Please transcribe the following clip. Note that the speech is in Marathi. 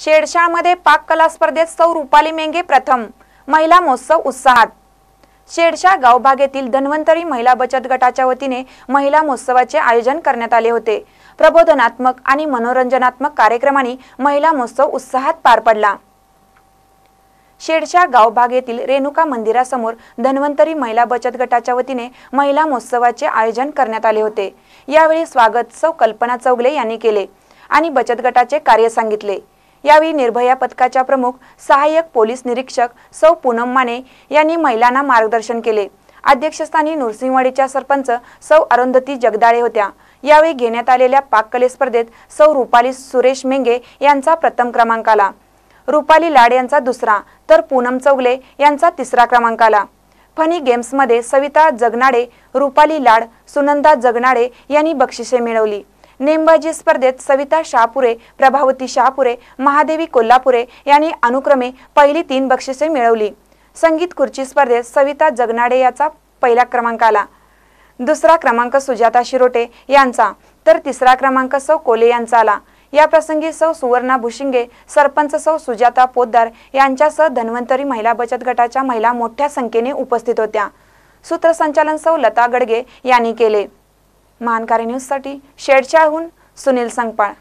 शेडशाळमध्ये पाककला स्पर्धेत सौ रुपाली मेंगे प्रथम महिला महोत्सव उत्साहात शेडशा गावभागेतील धन्वंतरी महिला बचत गटाच्या वतीने महिला महोत्सवाचे आयोजन करण्यात आले होते प्रबोधनात्मक आणि मनोरंजनात्मक कार्यक्रमाने महिला महोत्सव उत्साहात पार पडला शेडशा गावभागेतील रेणुका मंदिरासमोर धन्वंतरी महिला बचत गटाच्या वतीने महिला महोत्सवाचे आयोजन करण्यात आले होते यावेळी स्वागत सौ कल्पना चौगले यांनी केले आणि बचत गटाचे कार्य सांगितले यावेळी निर्भया पथकाच्या प्रमुख सहाय्यक पोलीस निरीक्षक सौ पूनम माने यांनी महिलांना मार्गदर्शन केले अध्यक्षस्थानी नृसिंहवाडीच्या सरपंच सौ अरुंधती जगदाळे होत्या यावेळी घेण्यात आलेल्या पाककले स्पर्धेत सौ रुपाली सुरेश मेंगे यांचा प्रथम क्रमांक आला रुपाली लाड यांचा दुसरा तर पूनम चौगले यांचा तिसरा क्रमांक आला फनी गेम्समध्ये सविता जगनाडे रुपाली लाड सुनंदा जगनाडे यांनी बक्षिसे मिळवली नेमबाजी स्पर्धेत सविता शाहपुरे प्रभावती शाहपुरे महादेवी कोल्हापुरे यांनी अनुक्रमे पहिली तीन बक्षिसे मिळवली संगीत खुर्ची स्पर्धेत सविता जगनाडे याचा पहिला क्रमांक आला दुसरा क्रमांक सुजाता शिरोटे यांचा तर तिसरा क्रमांक सौ कोले यांचा आला या प्रसंगी सौ सुवर्णा भुशिंगे सरपंच सौ सुजाता पोद्दार यांच्यासह धन्वंतरी महिला बचत गटाच्या महिला मोठ्या संख्येने उपस्थित होत्या सूत्रसंचालन सौ लता गडगे यांनी केले मानकारी न्यूजसाठी शेडशाळहून सुनील संगपाळ